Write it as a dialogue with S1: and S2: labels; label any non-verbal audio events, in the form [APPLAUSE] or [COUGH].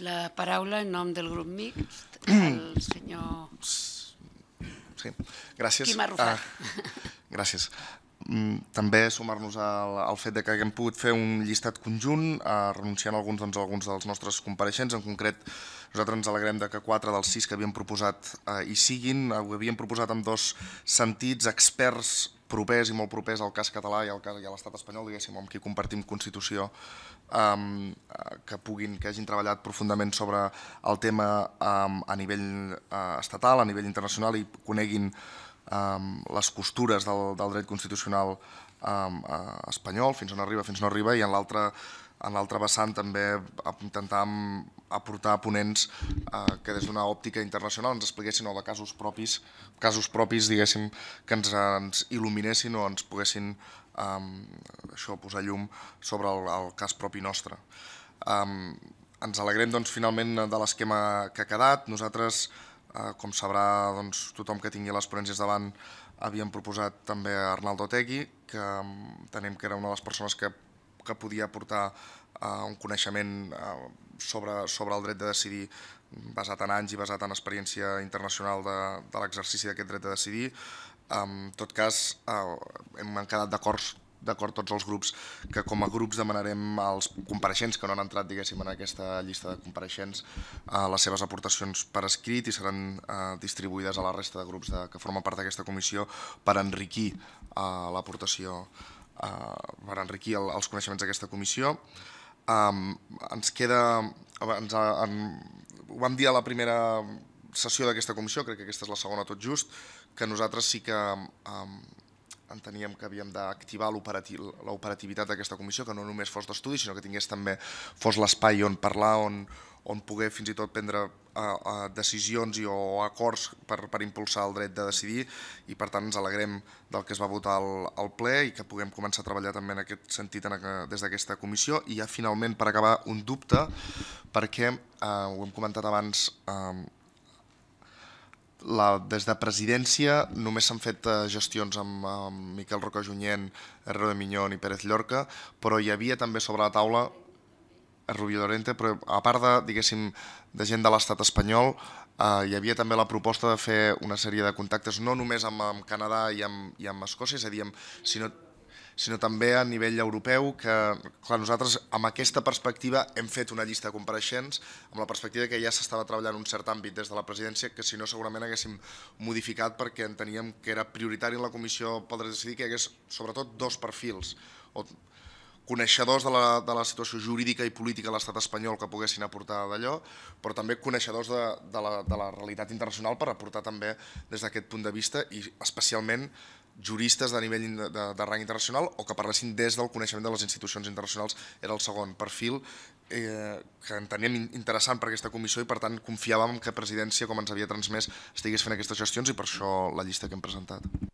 S1: La paraula en nom del grup mixt, [CLEARS THROAT] el senyor... Sí, gràcies. Quim Arrufat. Ah, gràcies. Mm, també sumar-nos al, al fet de que haguem pogut fer un llistat conjunt, eh, renunciant a alguns, doncs, a alguns dels nostres compareixents, en concret nosaltres ens alegrem de que quatre dels sis que havíem proposat eh, hi siguin, eh, ho havíem proposat amb dos sentits, experts propers i molt propers al cas català i al cas i a l'estat espanyol, diguéssim, amb qui compartim Constitució, um, eh, que puguin, que hagin treballat profundament sobre el tema um, a nivell uh, estatal, a nivell internacional i coneguin les costures del, del dret constitucional um, uh, espanyol, fins on arriba, fins on no arriba, i en l'altre en vessant també intentàvem aportar ponents eh, que des d'una òptica internacional ens expliquessin o de casos propis, casos propis diguéssim, que ens, ens il·luminessin o ens poguessin um, això posar llum sobre el, el cas propi nostre. Um, ens alegrem doncs, finalment de l'esquema que ha quedat. Nosaltres Eh, com sabrà doncs, tothom que tingui les ponències davant, havíem proposat també a Arnaldo Tegui, que mm, tenim que era una de les persones que, que podia aportar uh, un coneixement uh, sobre, sobre el dret de decidir mm, basat en anys i basat en experiència internacional de, de l'exercici d'aquest dret de decidir. En tot cas, hem quedat d'acords d'acord tots els grups que com a grups demanarem als compareixents que no han entrat en aquesta llista de compareixents eh, les seves aportacions per escrit i seran eh, distribuïdes a la resta de grups de, que formen part d'aquesta comissió per enriquir eh, l'aportació per enriquir els coneixements d'aquesta comissió. ens queda... Ens, ho vam dir a la primera sessió d'aquesta comissió, crec que aquesta és la segona tot just, que nosaltres sí que enteníem que havíem d'activar l'operativitat d'aquesta comissió, que no només fos d'estudi, sinó que tingués també fos l'espai on parlar, on, on poder fins i tot prendre uh, decisions i o acords per, per impulsar el dret de decidir i per tant ens alegrem del que es va votar al, al ple i que puguem començar a treballar també en aquest sentit en, des d'aquesta comissió i ja finalment per acabar un dubte perquè uh, ho hem comentat abans uh, la, des de presidència només s'han fet eh, gestions amb, amb Miquel Roca Junyent, Herrero de Minyón i Pérez Llorca, però hi havia també sobre la taula eh, Rubio Llorente, però a part de, diguéssim, de gent de l'estat espanyol, eh, hi havia també la proposta de fer una sèrie de contactes no només amb, amb Canadà i amb, i amb Escòcia, és a dir, amb, sinó sinó també a nivell europeu, que clar, nosaltres amb aquesta perspectiva hem fet una llista de compareixents, amb la perspectiva que ja s'estava treballant un cert àmbit des de la presidència, que si no segurament haguéssim modificat perquè enteníem que era prioritari en la comissió pel dret decidir que hi hagués sobretot dos perfils, o coneixedors de la, de la situació jurídica i política de l'estat espanyol que poguessin aportar d'allò, però també coneixedors de, de, la, de la realitat internacional per aportar també des d'aquest punt de vista i especialment juristes de nivell de, de, de rang internacional o que parlessin des del coneixement de les institucions internacionals era el segon perfil eh, que enteníem interessant per aquesta comissió i per tant confiàvem que presidència, com ens havia transmès, estigués fent aquestes gestions i per això la llista que hem presentat.